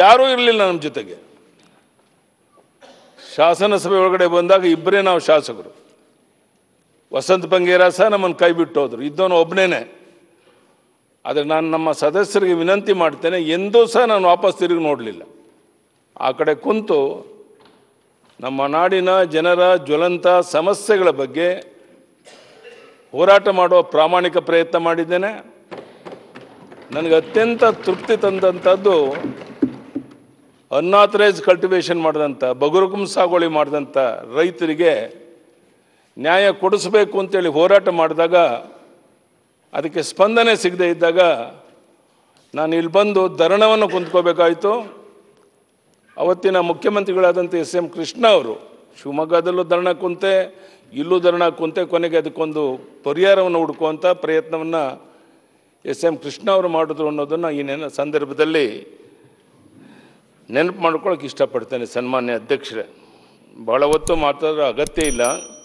ಯಾರೂ ಇರಲಿಲ್ಲ ನಮ್ಮ ಜೊತೆಗೆ ಶಾಸನ ಸಭೆ ಒಳಗಡೆ ಬಂದಾಗ ಇಬ್ಬರೇ ನಾವು ಶಾಸಕರು ವಸಂತ ಬಂಗೇರ ಸಹ ನಮ್ಮನ್ನು ಕೈ ಬಿಟ್ಟು ಹೋದರು ಇದ್ದವನು ಒಬ್ಬನೇ ಆದರೆ ನಾನು ನಮ್ಮ ಸದಸ್ಯರಿಗೆ ವಿನಂತಿ ಮಾಡ್ತೇನೆ ಎಂದೂ ಸಹ ನಾನು ವಾಪಸ್ ತಿರುಗಿ ನೋಡಲಿಲ್ಲ ಆ ಕಡೆ ಕುಂತು ನಮ್ಮ ನಾಡಿನ ಜನರ ಜ್ವಲಂತ ಸಮಸ್ಯೆಗಳ ಬಗ್ಗೆ ಹೋರಾಟ ಮಾಡುವ ಪ್ರಾಮಾಣಿಕ ಪ್ರಯತ್ನ ಮಾಡಿದ್ದೇನೆ ನನಗೆ ಅತ್ಯಂತ ತೃಪ್ತಿ ತಂದಂಥದ್ದು ಅನ್ಆಥರೈಸ್ ಕಲ್ಟಿವೇಷನ್ ಮಾಡಿದಂಥ ಬಗುರುಕುಂ ಸಾಗುವಳಿ ಮಾಡಿದಂಥ ರೈತರಿಗೆ ನ್ಯಾಯ ಕೊಡಿಸ್ಬೇಕು ಅಂತೇಳಿ ಹೋರಾಟ ಮಾಡಿದಾಗ ಅದಕ್ಕೆ ಸ್ಪಂದನೆ ಸಿಗದೇ ಇದ್ದಾಗ ನಾನು ಇಲ್ಲಿ ಬಂದು ಧರಣವನ್ನು ಕುಂತ್ಕೋಬೇಕಾಯಿತು ಅವತ್ತಿನ ಮುಖ್ಯಮಂತ್ರಿಗಳಾದಂಥ ಎಸ್ ಎಂ ಕೃಷ್ಣ ಅವರು ಶಿವಮೊಗ್ಗದಲ್ಲೂ ಧರಣ ಕುಂತೆ ಇಲ್ಲೂ ಧರಣ ಕುಂತೆ ಕೊನೆಗೆ ಅದಕ್ಕೊಂದು ಪರಿಹಾರವನ್ನು ಹುಡ್ಕುವಂಥ ಪ್ರಯತ್ನವನ್ನು ಎಸ್ ಎಂ ಕೃಷ್ಣ ಅವರು ಮಾಡಿದ್ರು ಅನ್ನೋದನ್ನು ಈ ಸಂದರ್ಭದಲ್ಲಿ ನೆನಪು ಮಾಡ್ಕೊಳಕ್ಕೆ ಇಷ್ಟಪಡ್ತೇನೆ ಸನ್ಮಾನ್ಯ ಅಧ್ಯಕ್ಷರೇ ಬಹಳ ಹೊತ್ತು ಮಾತಾಡೋ ಅಗತ್ಯ ಇಲ್ಲ